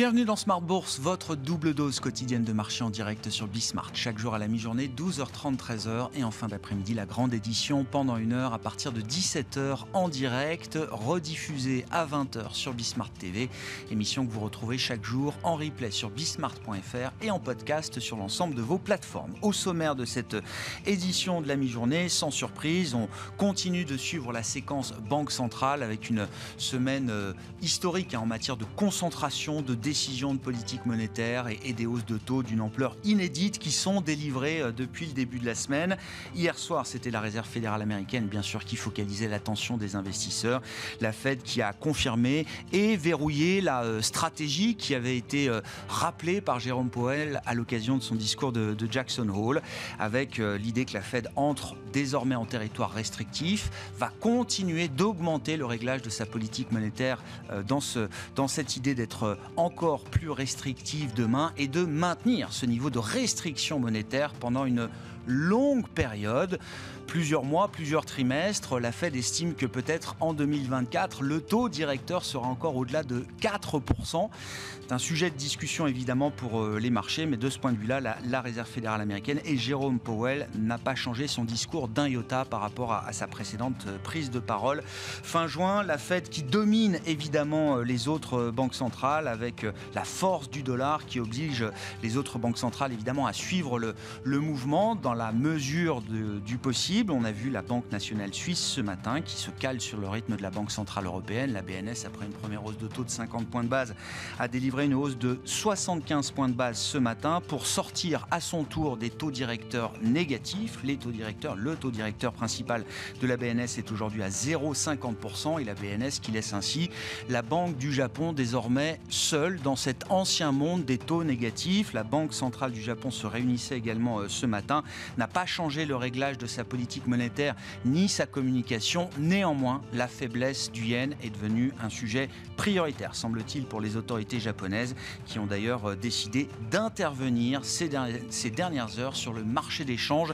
Bienvenue dans Smart Bourse, votre double dose quotidienne de marché en direct sur Bismart. Chaque jour à la mi-journée, 12h30, 13h et en fin d'après-midi, la grande édition pendant une heure à partir de 17h en direct, rediffusée à 20h sur Bismart TV. Émission que vous retrouvez chaque jour en replay sur bismart.fr et en podcast sur l'ensemble de vos plateformes. Au sommaire de cette édition de la mi-journée, sans surprise, on continue de suivre la séquence Banque Centrale avec une semaine euh, historique hein, en matière de concentration, de décisions de politique monétaire et, des hausses de taux d'une ampleur inédite qui sont délivrées euh, depuis le début de la semaine. Hier soir, c'était la Réserve fédérale américaine, bien sûr, qui focalisait l'attention des investisseurs. La Fed qui a confirmé et verrouillé la euh, stratégie qui avait été euh, rappelée par Jérôme Powell à l'occasion de son discours de, Jackson Hole, avec l'idée que la Fed entre désormais en territoire restrictif, va continuer d'augmenter le réglage de sa politique monétaire dans, ce, dans cette idée d'être encore plus restrictive demain et de maintenir ce niveau de restriction monétaire pendant une longue période plusieurs mois, plusieurs trimestres. La Fed estime que peut-être en 2024, le taux directeur sera encore au-delà de 4%. C'est un sujet de discussion évidemment pour euh, les marchés, mais de ce point de vue-là, la, Réserve fédérale américaine et Jérôme Powell n'a pas changé son discours d'un iota par rapport à, sa précédente euh, prise de parole. Fin juin, la Fed qui domine évidemment euh, les autres banques centrales avec la force du dollar qui oblige les autres banques centrales évidemment à suivre le, mouvement dans la mesure du possible. On a vu la Banque nationale suisse ce matin qui se cale sur le rythme de la Banque centrale européenne. La BNS, après une première hausse de taux de 50 points de base, a délivré une hausse de 75 points de base ce matin pour sortir à son tour des taux directeurs négatifs. Les taux directeurs, le taux directeur principal de la BNS est aujourd'hui à 0,50% et la BNS qui laisse ainsi la Banque du Japon désormais seule dans cet ancien monde des taux négatifs. La Banque centrale du Japon se réunissait également euh, ce matin, n'a pas changé le réglage de sa politique monétaire ni sa communication. Néanmoins, la faiblesse du yen est devenue un sujet prioritaire, semble-t-il, pour les autorités japonaises, qui ont d'ailleurs euh, décidé d'intervenir ces, dernières heures sur le marché des changes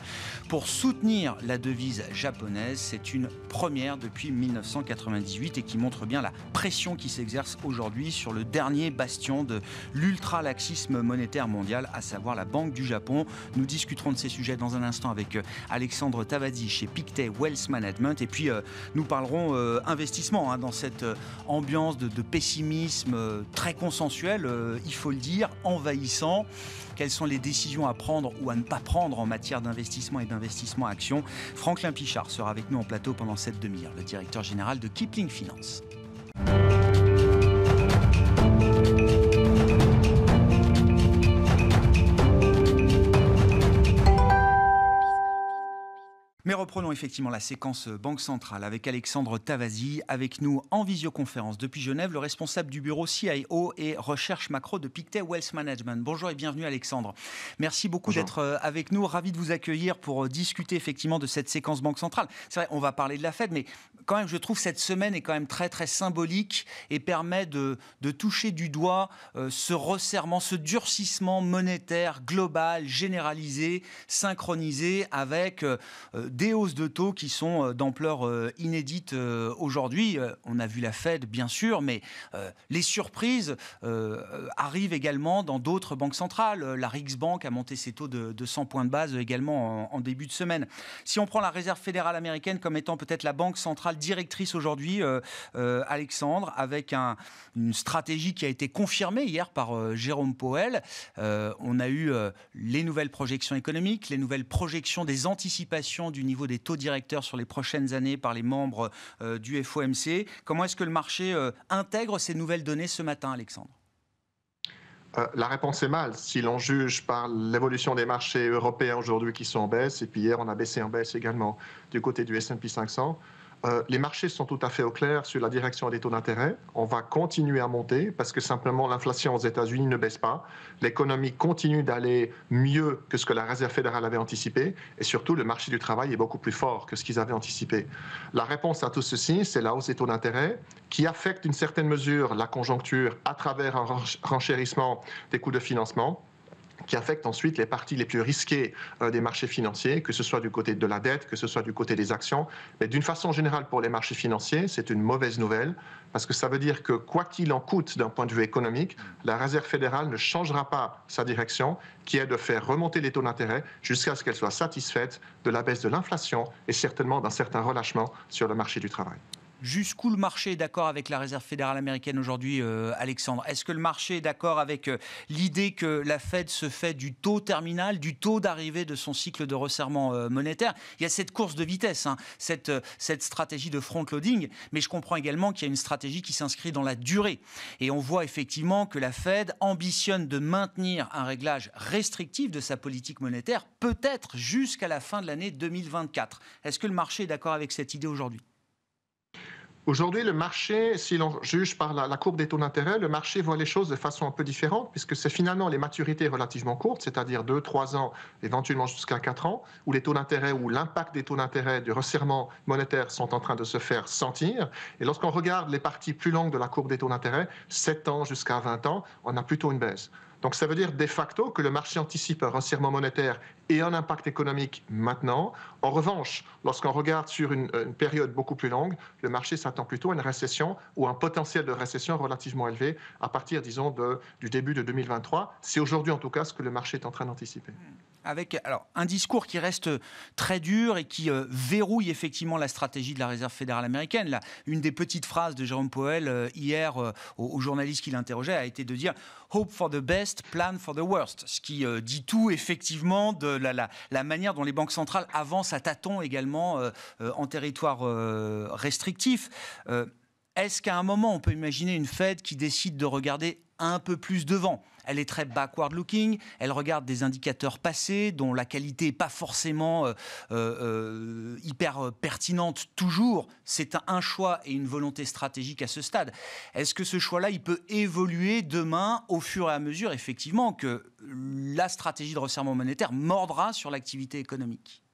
pour soutenir la devise japonaise. C'est une première depuis 1998 et qui montre bien la pression qui s'exerce aujourd'hui sur le dernier bastion de l'ultra laxisme monétaire mondial, à savoir la Banque du Japon. Nous discuterons de ces sujets dans un instant avec euh, Alexandre Tavares dit, chez Pictet Wealth Management. Et puis, euh, nous parlerons euh, investissement hein, dans cette euh, ambiance de, de pessimisme très consensuel, il faut le dire, envahissant quelles sont les décisions à prendre ou à ne pas prendre en matière d'investissement et d'investissement action. Franklin Pichard sera avec nous en plateau pendant cette demi-heure, le directeur général de Kipling Finance. reprenons effectivement la séquence euh, Banque Centrale avec Alexandre Tavazi, avec nous en visioconférence depuis Genève, le responsable du bureau CIO et recherche macro de Pictet Wealth Management. Bonjour et bienvenue Alexandre. Merci beaucoup d'être euh, avec nous, ravi de vous accueillir pour euh, discuter effectivement de cette séquence Banque Centrale. C'est vrai, on va parler de la Fed, mais quand même, je trouve cette semaine est quand même très très symbolique et permet de, de toucher du doigt euh, ce resserrement, ce durcissement monétaire global, généralisé, synchronisé avec euh, euh, des hausses de taux qui sont d'ampleur inédite aujourd'hui. on a vu la Fed, bien sûr, mais les surprises arrivent également dans d'autres banques centrales. La Riksbank a monté ses taux de, 100 points de base également en début de semaine. Si on prend la Réserve fédérale américaine comme étant peut-être la banque centrale directrice aujourd'hui, euh, euh, Alexandre, avec une stratégie qui a été confirmée hier par euh, Jérôme Powell. on a eu les nouvelles projections économiques, les nouvelles projections des anticipations du niveau des taux directeurs sur les prochaines années par les membres du FOMC. Comment est-ce que le marché intègre ces nouvelles données ce matin, Alexandre la réponse est mal. Si l'on juge par l'évolution des marchés européens aujourd'hui qui sont en baisse, et puis hier on a baissé en baisse également du côté du SP 500, euh, les marchés sont tout à fait au clair sur la direction des taux d'intérêt. On va continuer à monter parce que simplement l'inflation aux États-Unis ne baisse pas. L'économie continue d'aller mieux que ce que la Réserve fédérale avait anticipé. Et surtout, le marché du travail est beaucoup plus fort que ce qu'ils avaient anticipé. La réponse à tout ceci, c'est la hausse des taux d'intérêt qui affecte d'une certaine mesure la conjoncture à travers un renchérissement des coûts de financement qui affecte ensuite les parties les plus risquées euh, des marchés financiers, que ce soit du côté de la dette, que ce soit du côté des actions. Mais d'une façon générale, pour les marchés financiers, c'est une mauvaise nouvelle, parce que ça veut dire que quoi qu'il en coûte d'un point de vue économique, la Réserve fédérale ne changera pas sa direction, qui est de faire remonter les taux d'intérêt jusqu'à ce qu'elle soit satisfaite de la baisse de l'inflation et certainement d'un certain relâchement sur le marché du travail. Jusqu'où le marché est d'accord avec la Réserve fédérale américaine aujourd'hui, euh, Alexandre Est-ce que le marché est d'accord avec euh, l'idée que la Fed se fait du taux terminal, du taux d'arrivée de son cycle de resserrement euh, monétaire Il y a cette course de vitesse, hein, cette, cette stratégie de front-loading, mais je comprends également qu'il y a une stratégie qui s'inscrit dans la durée. Et on voit effectivement que la Fed ambitionne de maintenir un réglage restrictif de sa politique monétaire, peut-être jusqu'à la fin de l'année 2024. Est-ce que le marché est d'accord avec cette idée aujourd'hui Aujourd'hui, le marché, si l'on juge par la, courbe des taux d'intérêt, le marché voit les choses de façon un peu différente, puisque c'est finalement les maturités relativement courtes, c'est-à-dire 2, 3 ans, éventuellement jusqu'à 4 ans, où les taux d'intérêt, ou l'impact des taux d'intérêt du resserrement monétaire sont en train de se faire sentir. Et lorsqu'on regarde les parties plus longues de la courbe des taux d'intérêt, 7 ans jusqu'à 20 ans, on a plutôt une baisse. Donc ça veut dire de facto que le marché anticipe un resserrement monétaire et un impact économique maintenant. En revanche, lorsqu'on regarde sur une, période beaucoup plus longue, le marché s'attend plutôt à une récession ou un potentiel de récession relativement élevé à partir, disons, du début de 2023. C'est aujourd'hui en tout cas ce que le marché est en train d'anticiper avec alors, un discours qui reste euh, très dur et qui euh, verrouille effectivement la stratégie de la Réserve fédérale américaine. une des petites phrases de Jérôme Powell euh, hier aux, journalistes qui l'interrogeait a été de dire Hope for the best, plan for the worst, ce qui dit tout effectivement de la, la, manière dont les banques centrales avancent à tâtons également en territoire restrictif. Est-ce qu'à un moment, on peut imaginer une Fed qui décide de regarder un peu plus devant. Elle est très backward-looking, elle regarde des indicateurs passés dont la qualité n'est pas forcément euh, euh, euh, hyper pertinente toujours. C'est un, un, choix et une volonté stratégique à ce stade. Est-ce que ce choix-là, il peut évoluer demain au fur et à mesure, effectivement, que la stratégie de resserrement monétaire mordra sur l'activité économique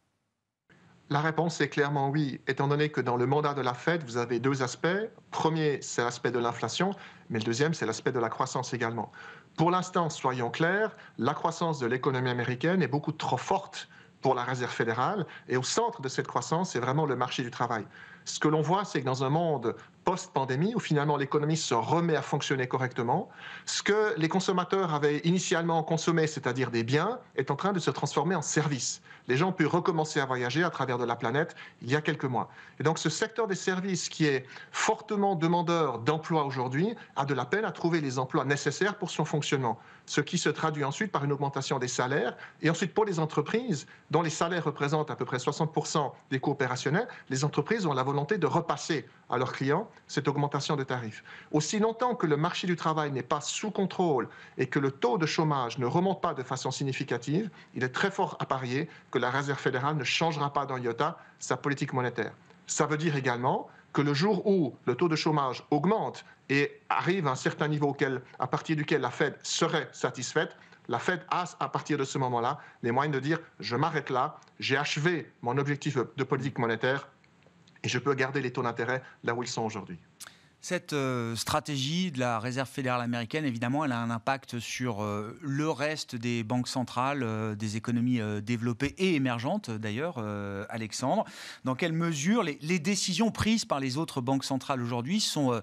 la réponse est clairement oui, étant donné que dans le mandat de la Fed, vous avez deux aspects. Premier, c'est l'aspect de l'inflation, mais le deuxième, c'est l'aspect de la croissance également. Pour l'instant, soyons clairs, la croissance de l'économie américaine est beaucoup trop forte pour la Réserve fédérale, et au centre de cette croissance, c'est vraiment le marché du travail. Ce que l'on voit, c'est que dans un monde post-pandémie, où finalement l'économie se remet à fonctionner correctement, ce que les consommateurs avaient initialement consommé, c'est-à-dire des biens, est en train de se transformer en services les gens ont pu recommencer à voyager à travers de la planète il y a quelques mois. Et donc ce secteur des services qui est fortement demandeur d'emplois aujourd'hui a de la peine à trouver les emplois nécessaires pour son fonctionnement, ce qui se traduit ensuite par une augmentation des salaires. Et ensuite pour les entreprises, dont les salaires représentent à peu près 60% des coûts opérationnels, les entreprises ont la volonté de repasser à leurs clients cette augmentation de tarifs. Aussi longtemps que le marché du travail n'est pas sous contrôle et que le taux de chômage ne remonte pas de façon significative, il est très fort à parier que la Réserve fédérale ne changera pas dans iota sa politique monétaire. Ça veut dire également que le jour où le taux de chômage augmente et arrive à un certain niveau auquel, à partir duquel la Fed serait satisfaite, la Fed a, à partir de ce moment-là, les moyens de dire je m'arrête là, j'ai achevé mon objectif de politique monétaire et je peux garder les taux d'intérêt là où ils sont aujourd'hui. Cette euh, stratégie de la Réserve fédérale américaine, évidemment, elle a un impact sur euh, le reste des banques centrales, euh, des économies développées et émergentes, d'ailleurs, Alexandre. Dans quelle mesure les, les, décisions prises par les autres banques centrales aujourd'hui sont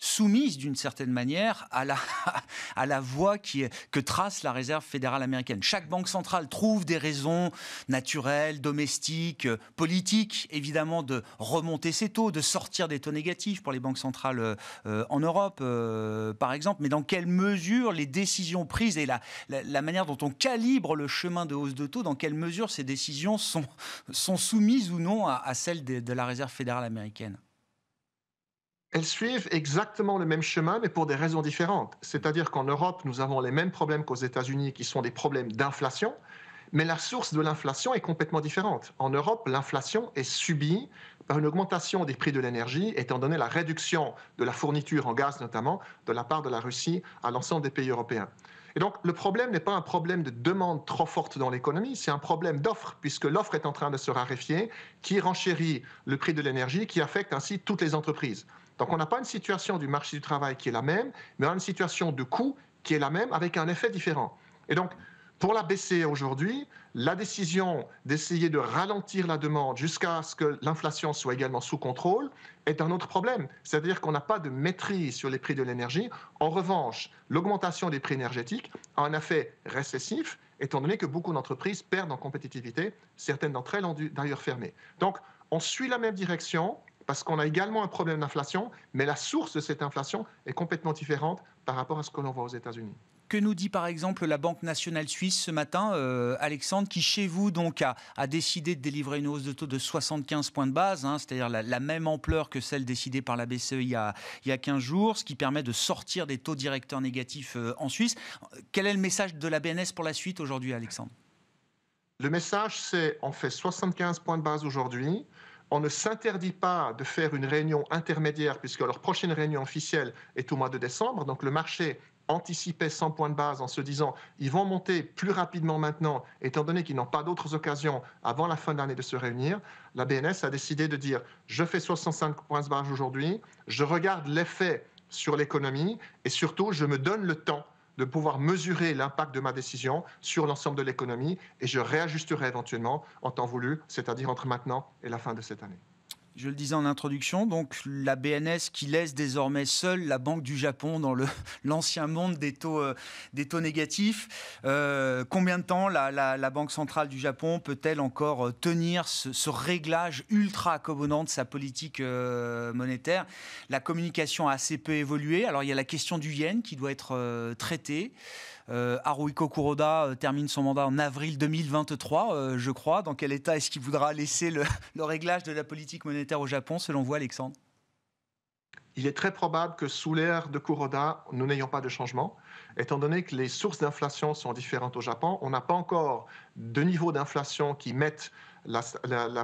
soumise d'une certaine manière à la, à voie que trace la réserve fédérale américaine. Chaque banque centrale trouve des raisons naturelles, domestiques, politiques, évidemment, de remonter ses taux, de sortir des taux négatifs pour les banques centrales euh, euh, en Europe, euh, par exemple. Mais dans quelle mesure les décisions prises et la, manière dont on calibre le chemin de hausse de taux, dans quelle mesure ces décisions sont, soumises ou non à, celles de la réserve fédérale américaine elles suivent exactement le même chemin, mais pour des raisons différentes. C'est-à-dire qu'en Europe, nous avons les mêmes problèmes qu'aux États-Unis, qui sont des problèmes d'inflation, mais la source de l'inflation est complètement différente. En Europe, l'inflation est subie par une augmentation des prix de l'énergie, étant donné la réduction de la fourniture en gaz notamment de la part de la Russie à l'ensemble des pays européens. Et donc le problème n'est pas un problème de demande trop forte dans l'économie, c'est un problème d'offre, puisque l'offre est en train de se raréfier, qui renchérit le prix de l'énergie, qui affecte ainsi toutes les entreprises. Donc on n'a pas une situation du marché du travail qui est la même, mais on a une situation de coût qui est la même avec un effet différent. Et donc, pour la BCE aujourd'hui, la décision d'essayer de ralentir la demande jusqu'à ce que l'inflation soit également sous contrôle est un autre problème. C'est-à-dire qu'on n'a pas de maîtrise sur les prix de l'énergie. En revanche, l'augmentation des prix énergétiques a un effet récessif, étant donné que beaucoup d'entreprises perdent en compétitivité. Certaines d'entre elles ont d'ailleurs fermé. Donc, on suit la même direction, parce qu'on a également un problème d'inflation, mais la source de cette inflation est complètement différente par rapport à ce que l'on voit aux États-Unis. Que nous dit par exemple la Banque nationale suisse ce matin, euh, Alexandre, qui chez vous donc a, décidé de délivrer une hausse de taux de 75 points de base, hein, c'est-à-dire la, même ampleur que celle décidée par la BCE il y, a, 15 jours, ce qui permet de sortir des taux directeurs négatifs euh, en Suisse. Quel est le message de la BNS pour la suite aujourd'hui, Alexandre Le message, c'est on fait 75 points de base aujourd'hui. On ne s'interdit pas de faire une réunion intermédiaire, puisque leur prochaine réunion officielle est au mois de décembre. Donc le marché anticipait 100 points de base en se disant ils vont monter plus rapidement maintenant, étant donné qu'ils n'ont pas d'autres occasions avant la fin de l'année de se réunir. La BNS a décidé de dire je fais 65 points de base aujourd'hui, je regarde l'effet sur l'économie et surtout je me donne le temps de pouvoir mesurer l'impact de ma décision sur l'ensemble de l'économie et je réajusterai éventuellement en temps voulu, c'est-à-dire entre maintenant et la fin de cette année. Je le disais en introduction, donc la BNS qui laisse désormais seule la Banque du Japon dans l'ancien monde des taux, euh, négatifs. Euh, combien de temps la, Banque centrale du Japon peut-elle encore euh, tenir ce, réglage ultra accommodant de sa politique monétaire La communication a assez peu évolué. Alors il y a la question du yen qui doit être traitée. Euh, Haruiko Kuroda euh, termine son mandat en avril 2023, euh, je crois. Dans quel état est-ce qu'il voudra laisser le, réglage de la politique monétaire au Japon, selon vous, Alexandre il est très probable que sous l'ère de Kuroda, nous n'ayons pas de changement. Étant donné que les sources d'inflation sont différentes au Japon, on n'a pas encore de niveau d'inflation qui mette la,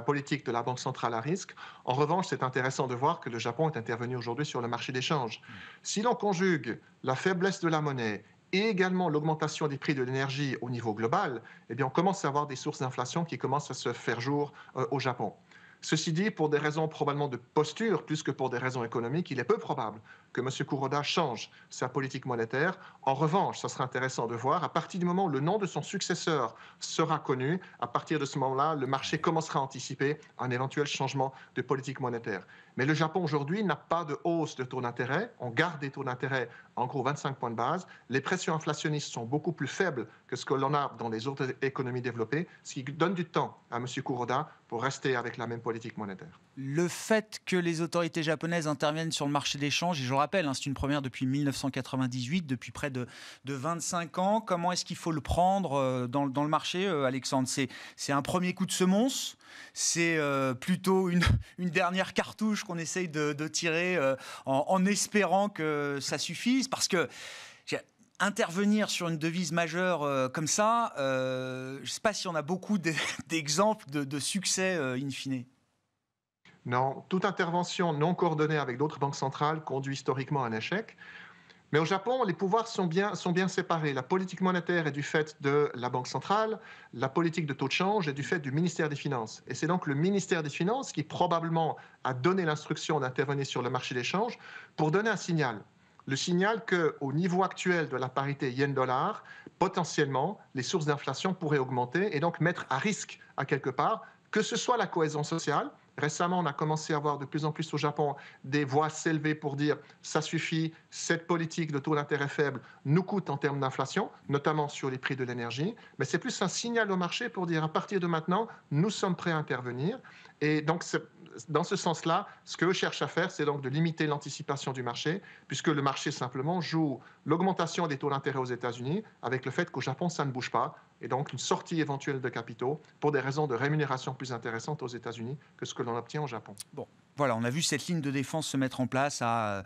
politique de la Banque centrale à risque. En revanche, c'est intéressant de voir que le Japon est intervenu aujourd'hui sur le marché des changes. Mm. Si l'on conjugue la faiblesse de la monnaie et également l'augmentation des prix de l'énergie au niveau global, eh bien, on commence à avoir des sources d'inflation qui commencent à se faire jour euh, au Japon. Ceci dit, pour des raisons probablement de posture plus que pour des raisons économiques, il est peu probable que M. Kuroda change sa politique monétaire. En revanche, ça sera intéressant de voir, à partir du moment où le nom de son successeur sera connu, à partir de ce moment-là, le marché commencera à anticiper un éventuel changement de politique monétaire. Mais le Japon aujourd'hui n'a pas de hausse de taux d'intérêt. On garde des taux d'intérêt en gros 25 points de base. Les pressions inflationnistes sont beaucoup plus faibles que ce que l'on a dans les autres économies développées, ce qui donne du temps à M. Kuroda pour rester avec la même politique monétaire. Le fait que les autorités japonaises interviennent sur le marché des changes, et je le rappelle, hein, c'est une première depuis 1998, depuis près de, 25 ans, comment est-ce qu'il faut le prendre euh, dans, dans le marché, euh, Alexandre C'est un premier coup de semonce c'est euh, plutôt une, dernière cartouche qu'on essaye de, tirer euh, en, espérant que ça suffise, parce que intervenir sur une devise majeure euh, comme ça, je ne sais pas si on a beaucoup d'exemples de, de, succès in fine. Non, toute intervention non coordonnée avec d'autres banques centrales conduit historiquement à un échec. Mais au Japon, les pouvoirs sont bien, séparés. La politique monétaire est du fait de la Banque centrale, la politique de taux de change est du fait du ministère des Finances. Et c'est donc le ministère des Finances qui probablement a donné l'instruction d'intervenir sur le marché des changes pour donner un signal. Le signal qu'au niveau actuel de la parité yen-dollar, potentiellement, les sources d'inflation pourraient augmenter et donc mettre à risque, à quelque part, que ce soit la cohésion sociale, Récemment, on a commencé à voir de plus en plus au Japon des voix s'élever pour dire ça suffit, cette politique de taux d'intérêt faible nous coûte en termes d'inflation, notamment sur les prix de l'énergie. Mais c'est plus un signal au marché pour dire à partir de maintenant, nous sommes prêts à intervenir. Et donc, dans ce sens-là, ce que cherchent à faire, c'est donc de limiter l'anticipation du marché, puisque le marché simplement joue l'augmentation des taux d'intérêt aux États-Unis avec le fait qu'au Japon, ça ne bouge pas, et donc une sortie éventuelle de capitaux pour des raisons de rémunération plus intéressantes aux États-Unis que ce que l'on obtient au Japon. Bon, voilà, on a vu cette ligne de défense se mettre en place à,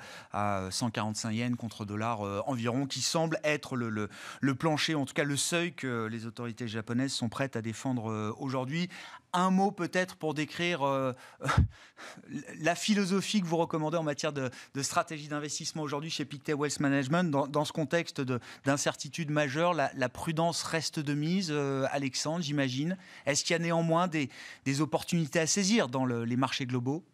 145 euh, yens contre dollars euh, environ, qui semble être le, plancher, en tout cas le seuil que les autorités japonaises sont prêtes à défendre euh, aujourd'hui. Un mot peut-être pour décrire la philosophie que vous recommandez en matière de, stratégie d'investissement aujourd'hui chez Pictet Wealth Management. Dans, ce contexte d'incertitude majeure, la, prudence reste de mise, Alexandre, j'imagine. Est-ce qu'il y a néanmoins des, opportunités à saisir dans les marchés globaux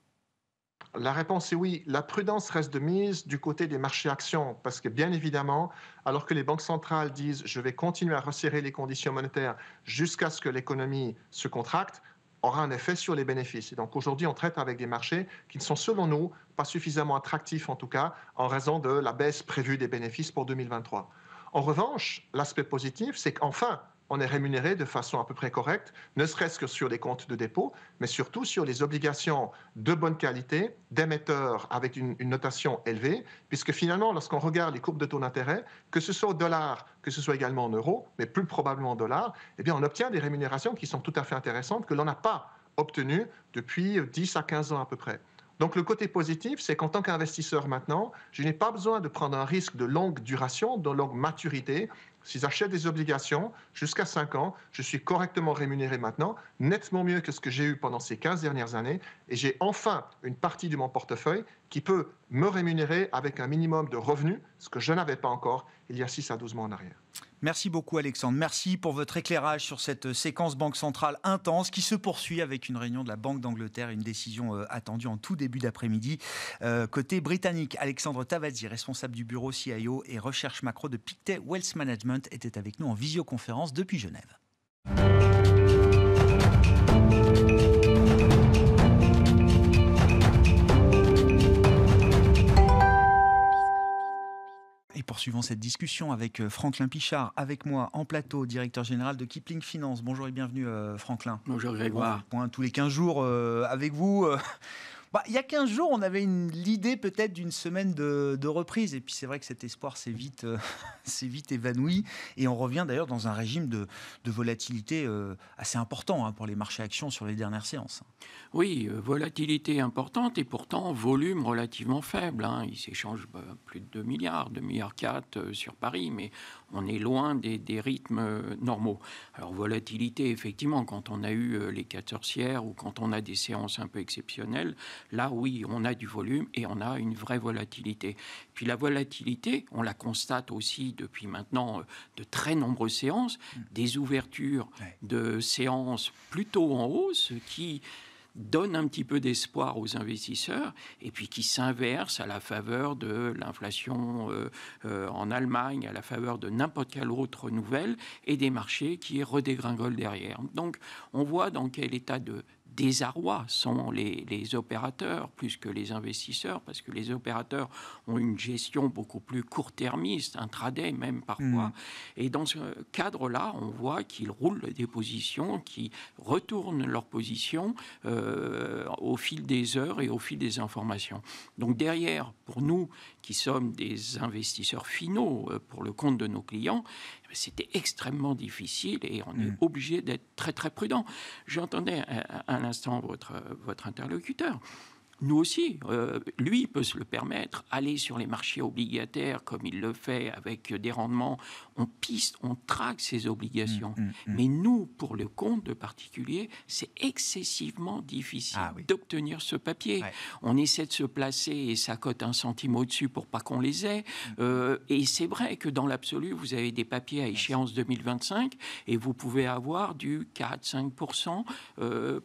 la réponse est oui. La prudence reste de mise du côté des marchés actions parce que bien évidemment, alors que les banques centrales disent je vais continuer à resserrer les conditions monétaires jusqu'à ce que l'économie se contracte, aura un effet sur les bénéfices. Et donc aujourd'hui, on traite avec des marchés qui ne sont selon nous pas suffisamment attractifs en tout cas en raison de la baisse prévue des bénéfices pour 2023. En revanche, l'aspect positif, c'est qu'enfin, on est rémunéré de façon à peu près correcte, ne serait-ce que sur les comptes de dépôt, mais surtout sur les obligations de bonne qualité d'émetteurs avec une, notation élevée, puisque finalement, lorsqu'on regarde les courbes de taux d'intérêt, que ce soit au dollar, que ce soit également en euros, mais plus probablement en dollars, eh bien, on obtient des rémunérations qui sont tout à fait intéressantes, que l'on n'a pas obtenues depuis 10 à 15 ans à peu près. Donc le côté positif, c'est qu'en tant qu'investisseur maintenant, je n'ai pas besoin de prendre un risque de longue duration, de longue maturité, si j'achète des obligations jusqu'à 5 ans, je suis correctement rémunéré maintenant, nettement mieux que ce que j'ai eu pendant ces 15 dernières années, et j'ai enfin une partie de mon portefeuille qui peut me rémunérer avec un minimum de revenus, ce que je n'avais pas encore il y a 6 à 12 mois en arrière. Merci beaucoup Alexandre. Merci pour votre éclairage sur cette euh, séquence Banque centrale intense qui se poursuit avec une réunion de la Banque d'Angleterre, une décision euh, attendue en tout début d'après-midi. Euh, côté britannique, Alexandre Tavazzi, responsable du bureau CIO et recherche macro de Pictet Wealth Management, était avec nous en visioconférence depuis Genève. poursuivons cette discussion avec euh, Franklin Pichard, avec moi en plateau, directeur général de Kipling Finance. Bonjour et bienvenue euh, Franklin. Bonjour Grégoire. tous les 15 jours euh, avec vous bah, il y a 15 jours, on avait l'idée peut-être d'une semaine de, reprise. Et puis c'est vrai que cet espoir s'est vite, euh, vite évanoui. Et on revient d'ailleurs dans un régime de, volatilité euh, assez important hein, pour les marchés actions sur les dernières séances. Oui, euh, volatilité importante et pourtant volume relativement faible. Hein. Il s'échange bah, plus de 2 milliards, 2 milliards 4 sur Paris. Mais on est loin des, rythmes euh, normaux. Alors volatilité, effectivement, quand on a eu euh, les quatre sorcières ou quand on a des séances un peu exceptionnelles, là oui, on a du volume et on a une vraie volatilité. Puis la volatilité, on la constate aussi depuis maintenant euh, de très nombreuses séances, mmh. des ouvertures de séances plutôt en hausse qui donne un petit peu d'espoir aux investisseurs et puis qui s'inverse à la faveur de l'inflation euh, euh, en Allemagne, à la faveur de n'importe quelle autre nouvelle et des marchés qui redégringolent derrière. Donc on voit dans quel état de désarroi sont les, opérateurs plus que les investisseurs, parce que les opérateurs ont une gestion beaucoup plus court-termiste, intraday même parfois. Hmm. Et dans ce cadre-là, on voit qu'ils roulent des positions, qui retournent leurs positions euh, au fil des heures et au fil des informations. Donc derrière, pour nous qui sommes des investisseurs finaux euh, pour le compte de nos clients, c'était extrêmement difficile et on est mm. obligé d'être très très prudent. J'entendais à, à l'instant votre interlocuteur nous aussi, euh, lui peut se le permettre, aller sur les marchés obligataires comme il le fait avec des rendements, on piste, on traque ses obligations. Mm, mm, mm. Mais nous, pour le compte de particulier, c'est excessivement difficile ah d'obtenir ce papier. On essaie de se placer et ça cote un centime au-dessus pour pas qu'on les ait. Euh, et c'est vrai que dans l'absolu, vous avez des papiers à échéance 2025 et vous pouvez avoir du 4-5%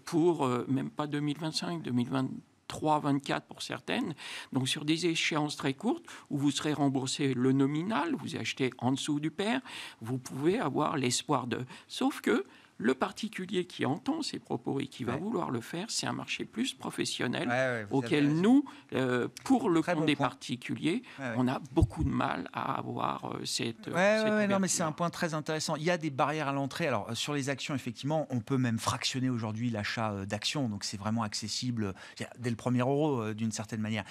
pour euh, même pas 2025, 2020. 3 24 pour certaines. Donc sur des échéances très courtes où vous serez remboursé le nominal, vous achetez en dessous du pair, vous pouvez avoir l'espoir de... Sauf que le particulier qui entend ces propos et qui va vouloir le faire, c'est un marché plus professionnel auquel nous, euh, pour le compte des particuliers, on a beaucoup de mal à avoir euh, cette. Euh, non, mais c'est un point très intéressant. Il y a des barrières à l'entrée. Alors, sur les actions, effectivement, on peut même fractionner aujourd'hui l'achat d'actions. Donc, c'est vraiment accessible dès le premier euro, d'une certaine manière.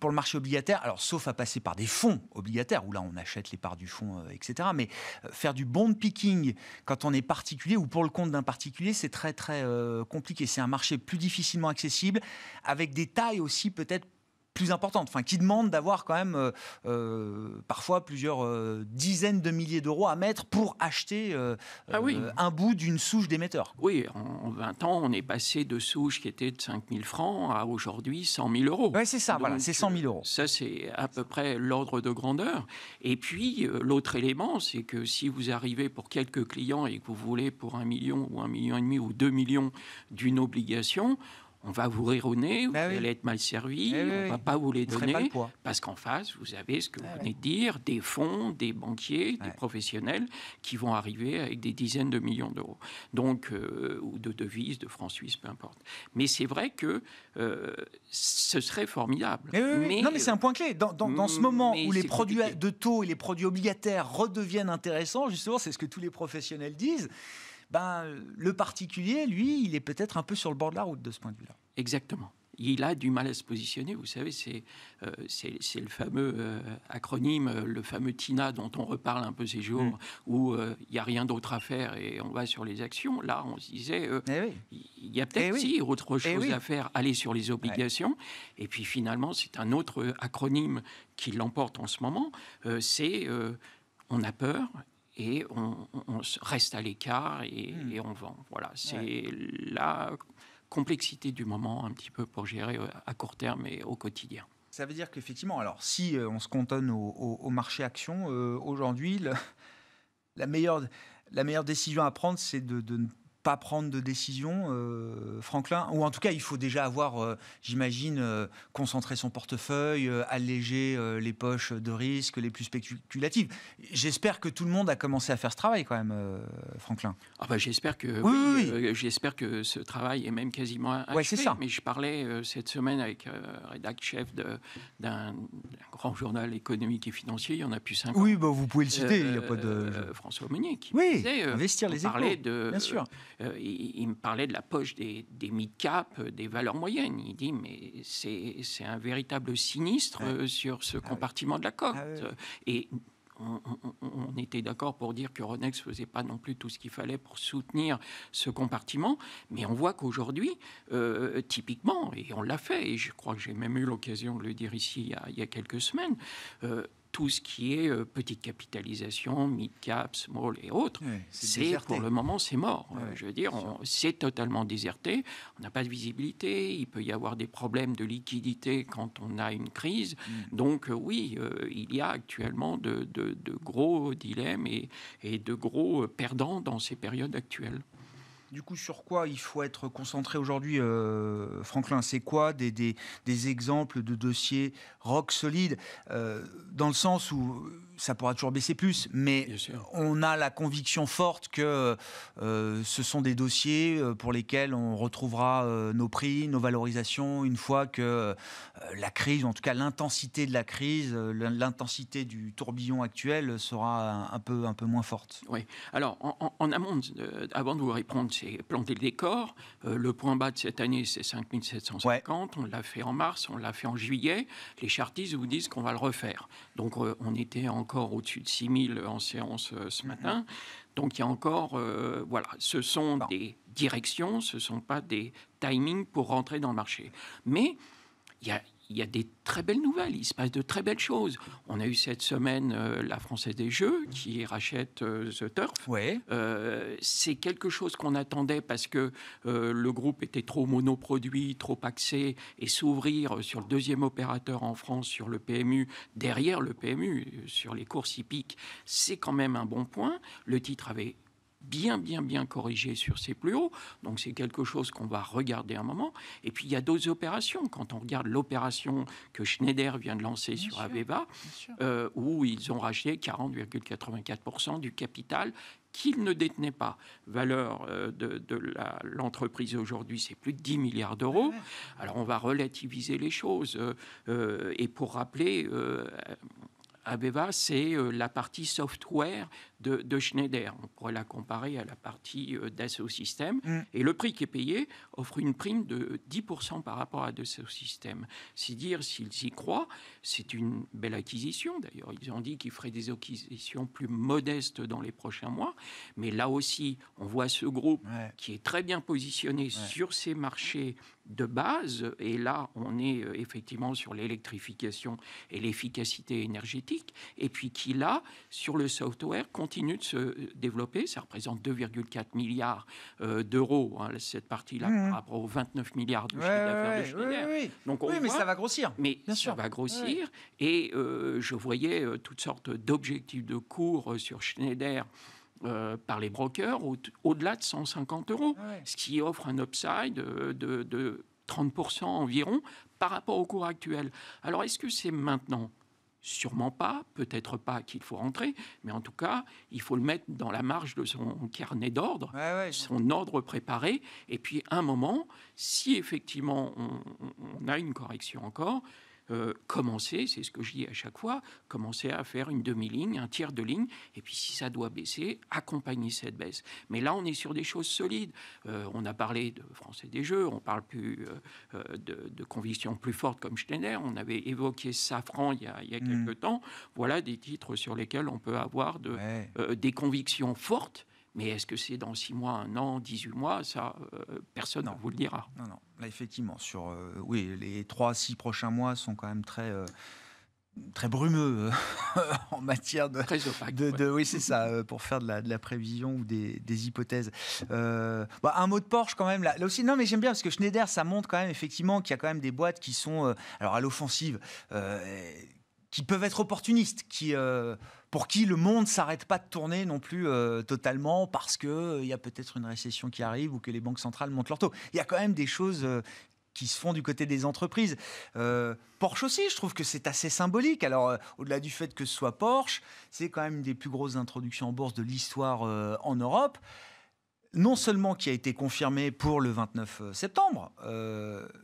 pour le marché obligataire, alors, sauf à passer par des fonds obligataires, où là, on achète les parts du fonds, etc. Mais faire du bond picking quand on est particulier, ou pour le compte d'un particulier, c'est très très euh, compliqué. C'est un marché plus difficilement accessible, avec des tailles aussi peut-être plus importante, enfin, qui demande d'avoir quand même euh, euh, parfois plusieurs euh, dizaines de milliers d'euros à mettre pour acheter ah oui. un bout d'une souche d'émetteur. Oui, en, 20 ans, on est passé de souches qui étaient de 5 000 francs à aujourd'hui 100 000 euros. Oui, c'est ça, voilà, c'est 100 000 euros. Ça, c'est à peu près l'ordre de grandeur. Et puis, l'autre élément, c'est que si vous arrivez pour quelques clients et que vous voulez pour un million ou un million et demi ou deux millions d'une obligation, on va vous rire au nez, vous bah allez être mal servi, eh on ne va pas vous les donner, parce qu'en face, vous avez ce que vous eh venez de dire, des fonds, des banquiers, des professionnels qui vont arriver avec des dizaines de millions d'euros, donc euh, ou de devises, de francs suisses, peu importe. Mais c'est vrai que euh, ce serait formidable. Eh mais, non, mais c'est un point clé. Dans, ce mm, moment où les produits de taux et les produits obligataires redeviennent intéressants, justement, c'est ce que tous les professionnels disent ben, le particulier, lui, il est peut-être un peu sur le bord de la route de ce point de vue-là. Exactement. Il a du mal à se positionner. Vous savez, c'est euh, le fameux euh, acronyme, euh, le fameux TINA dont on reparle un peu ces jours, mm. où il n'y a rien d'autre à faire et on va sur les actions. Là, on se disait, eh il y a peut-être aussi eh autre eh chose à faire, aller sur les obligations. Et puis finalement, c'est un autre acronyme qui l'emporte en ce moment. c'est on a peur et on, reste à l'écart et, hmm. on vend. Voilà, c'est la complexité du moment un petit peu pour gérer euh, à court terme et au quotidien. Ça veut dire qu'effectivement, alors si euh, on se cantonne au, marché action, euh, aujourd'hui, la meilleure, la meilleure décision à prendre, c'est de, de, pas prendre de décision, euh, Franklin Ou en tout cas, il faut déjà avoir, euh, j'imagine, concentrer euh, concentré son portefeuille, alléger les poches de risque les plus spéculatives. J'espère que tout le monde a commencé à faire ce travail quand même, Franklin. Ah bah, j'espère que oui, j'espère que ce travail est même quasiment achevé. Ouais, c'est ça. Mais je parlais cette semaine avec un rédacteur chef d'un grand journal économique et financier. Il y en a plus cinq. Oui, bah, vous pouvez le citer. il y a pas de François Meunier oui, investir les échos. De, bien sûr. Euh, il, me parlait de la poche des, mid-cap, euh, des valeurs moyennes. Il dit, mais c'est, un véritable sinistre euh, sur ce ah compartiment de la cote. Ah et on, était d'accord pour dire que Ronex faisait pas non plus tout ce qu'il fallait pour soutenir ce compartiment, mais on voit qu'aujourd'hui, typiquement, et on l'a fait, et je crois que j'ai même eu l'occasion de le dire ici il y a, quelques semaines, tout ce qui est euh, petite capitalisation, mid-cap, small et autres, c'est pour le moment c'est mort. je veux dire, c'est totalement déserté. On n'a pas de visibilité. Il peut y avoir des problèmes de liquidité quand on a une crise. Mm. Donc euh, oui, euh, il y a actuellement de, de gros dilemmes et, et de gros perdants dans ces périodes actuelles. Du coup, sur quoi il faut être concentré aujourd'hui, euh, Franklin C'est quoi des, exemples de dossiers rock solides euh, Dans le sens où ça pourra toujours baisser plus, mais on a la conviction forte que euh, ce sont des dossiers euh, pour lesquels on retrouvera euh, nos prix, nos valorisations, une fois que la crise, en tout cas l'intensité de la crise, l'intensité du tourbillon actuel sera un, peu, un peu moins forte. Oui. Alors, en, amont, avant de vous répondre, c'est planter le décor. le point bas de cette année, c'est 5750. On l'a fait en mars, on l'a fait en juillet. Les chartistes vous disent qu'on va le refaire. Donc, on était en encore au-dessus de 6000 en séance euh, ce mhm. matin. Donc il y a encore, euh, voilà, ce sont des directions, ce ne sont pas des timings pour rentrer dans le marché. Mais il y a, il y a des très belles nouvelles, il se passe de très belles choses. On a eu cette semaine euh, la Française des Jeux qui rachète euh, ce turf. Euh, c'est quelque chose qu'on attendait parce que euh, le groupe était trop monoproduit, trop axé, et s'ouvrir sur le deuxième opérateur en France, sur le PMU, derrière le PMU, sur les courses hippiques, c'est quand même un bon point. Le titre avait bien, bien, bien corrigé sur ses plus hauts. Donc c'est quelque chose qu'on va regarder un moment. Et puis il y a d'autres opérations. Quand on regarde l'opération que Schneider vient de lancer sur Aveva, euh, où ils ont racheté 40,84% du capital qu'ils ne détenaient pas. Valeur euh, de, l'entreprise aujourd'hui, c'est plus de 10 milliards d'euros. Ah Alors on va relativiser les choses. Euh, et pour rappeler Abeva, c'est euh, la partie software de, Schneider. On pourrait la comparer à la partie euh, d'Asso System. Mm. Et le prix qui est payé offre une prime de 10% par rapport à Dassault System. C'est dire s'ils y croient, c'est une belle acquisition. D'ailleurs, ils ont dit qu'ils feraient des acquisitions plus modestes dans les prochains mois. Mais là aussi, on voit ce groupe qui est très bien positionné sur ces marchés de base, et là on est euh, effectivement sur l'électrification et l'efficacité énergétique, et puis qui là, sur le software, continue de se euh, développer. Ça représente 2,4 milliards euh, d'euros, hein, cette partie-là, mmh. par rapport aux 29 milliards de d'affaires de Oui, Donc mais ça va grossir. Mais ça va grossir, et je voyais toutes sortes d'objectifs de cours sur Schneider euh, par les brokers au-delà de 150 euros, ah ce qui offre un upside de, 30% environ par rapport au cours actuel. Alors est-ce que c'est maintenant Sûrement pas, peut-être pas qu'il faut rentrer, mais en tout cas, il faut le mettre dans la marge de son carnet d'ordre, son ordre préparé, et puis un moment, si effectivement on a une correction encore, euh, commencer, c'est ce que je dis à chaque fois, commencer à faire une demi-ligne, un tiers de ligne, et puis si ça doit baisser, accompagner cette baisse. Mais là, on est sur des choses solides. Euh, on a parlé de français des jeux, on parle plus euh, de, convictions plus fortes comme Steiner, on avait évoqué Safran il y a, il y a mmh. quelques temps. Voilà des titres sur lesquels on peut avoir des convictions fortes mais est-ce que c'est dans 6 mois, 1 an, 18 mois Ça, euh, personne ne vous le dira. Non, non. Là, effectivement, sur, euh, oui, les 3 six 6 prochains mois sont quand même très... Euh, très brumeux en matière de... Très de, Oui, c'est ça, pour faire de la, de prévision ou des, hypothèses. Bah, un mot de Porsche quand même, là, là aussi. Non, mais j'aime bien parce que Schneider, ça montre quand même effectivement qu'il y a quand même des boîtes qui sont, alors à l'offensive, qui peuvent être opportunistes, qui, euh, pour qui le monde s'arrête pas de tourner non plus euh, totalement parce que euh, il y a peut-être une récession qui arrive ou que les banques centrales montent leur taux. Il y a quand même des choses qui se font du côté des entreprises. Porsche aussi, je trouve que c'est assez symbolique. Alors, au-delà du fait que ce soit Porsche, c'est quand même une des plus grosses introductions en bourse de l'histoire en Europe. Non seulement qui a été confirmée pour le 29 septembre,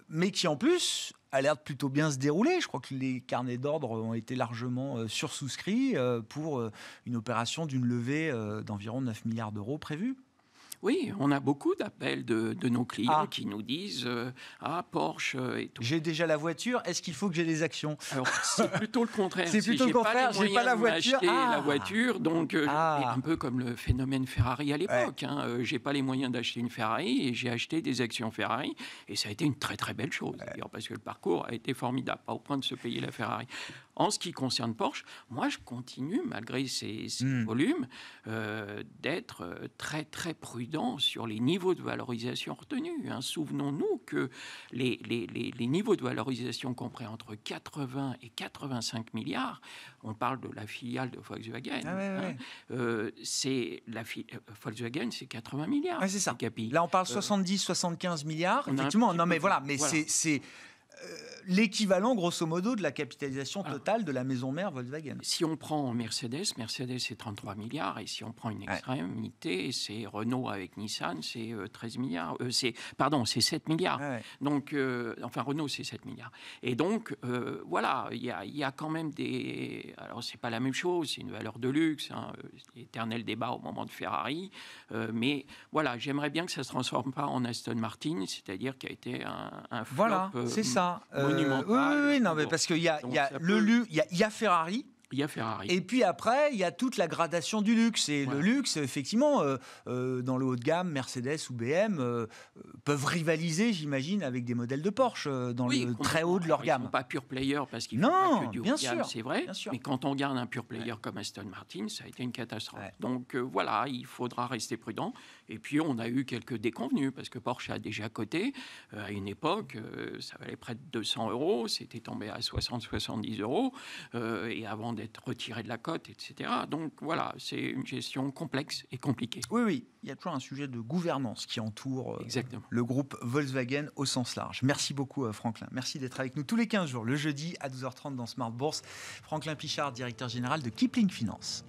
mais qui en plus a l'air de plutôt bien se dérouler. Je crois que les carnets d'ordre ont été largement euh, sursouscrits euh, pour euh, une opération d'une levée d'environ 9 milliards d'euros prévue. Oui, on a beaucoup d'appels de, nos clients ah. qui nous disent euh, Ah, Porsche euh, et tout. J'ai déjà la voiture, est-ce qu'il faut que j'ai des actions Alors, c'est plutôt le contraire. c'est plutôt le contraire, j'ai pas, la voiture. Ah. la voiture, donc euh, ah. un peu comme le phénomène Ferrari à l'époque. Hein, j'ai pas les moyens d'acheter une Ferrari et j'ai acheté des actions Ferrari et ça a été une très très belle chose parce que le parcours a été formidable, pas au point de se payer la Ferrari. En ce qui concerne Porsche, moi, je continue, malgré ces, hmm. volumes, euh, d'être euh, très, très prudent sur les niveaux de valorisation retenus. Hein. Souvenons-nous que les, les, niveaux de valorisation compris entre 80 et 85 milliards, on parle de la filiale de Volkswagen, ah hein, euh, c'est la Volkswagen, c'est 80 milliards. c'est ça. Là, on parle 70-75 milliards. non, mais voilà, mais c'est euh, l'équivalent, grosso modo, de la capitalisation totale de la maison mère Volkswagen. Si on prend Mercedes, Mercedes c'est 33 milliards, et si on prend une extrême unité, c'est Renault avec Nissan, c'est 13 euh, milliards, euh, c'est pardon, c'est 7 milliards. Donc, enfin Renault c'est 7 milliards. Et donc voilà, il y, y a, quand même des, alors c'est pas la même chose, c'est une valeur de luxe, hein, éternel débat au moment de Ferrari, mais voilà, j'aimerais bien que ça se transforme pas en Aston Martin, c'est-à-dire qui a été un, flop, voilà, c'est ça euh, Monumental. oui, non, mais parce qu'il y a, y a le il y a Ferrari il y a Ferrari. Et puis après, il y a toute la gradation du luxe. Et le luxe, effectivement, euh, euh, dans le haut de gamme, Mercedes ou BM euh, peuvent rivaliser, j'imagine, avec des modèles de Porsche dans le très haut de leur gamme. pas pure player parce qu'ils ne font pas que du haut de gamme, c'est vrai. Mais quand on garde un pure player comme Aston Martin, ça a été une catastrophe. Donc voilà, il faudra rester prudent. Et puis on a eu quelques déconvenus parce que Porsche a déjà coté à une époque, ça valait près de 200 euros, c'était tombé à 60-70 euros. et avant être retiré de la cote, etc. Donc voilà, c'est une gestion complexe et compliquée. Oui, oui, il y a toujours un sujet de gouvernance qui entoure euh, le groupe Volkswagen au sens large. Merci beaucoup, euh, Franklin. Merci d'être avec nous tous les 15 jours, le jeudi à 12h30 dans Smart Bourse. Franklin Pichard, directeur général de Kipling Finance.